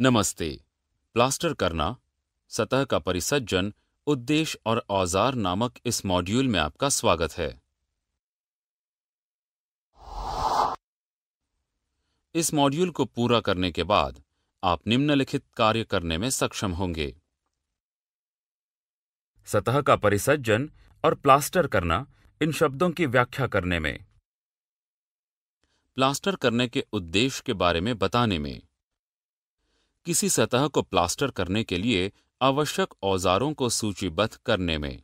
नमस्ते प्लास्टर करना सतह का परिसज्जन उद्देश्य और औजार नामक इस मॉड्यूल में आपका स्वागत है इस मॉड्यूल को पूरा करने के बाद आप निम्नलिखित कार्य करने में सक्षम होंगे सतह का परिसज्जन और प्लास्टर करना इन शब्दों की व्याख्या करने में प्लास्टर करने के उद्देश्य के बारे में बताने में किसी सतह को प्लास्टर करने के लिए आवश्यक औजारों को सूचीबद्ध करने में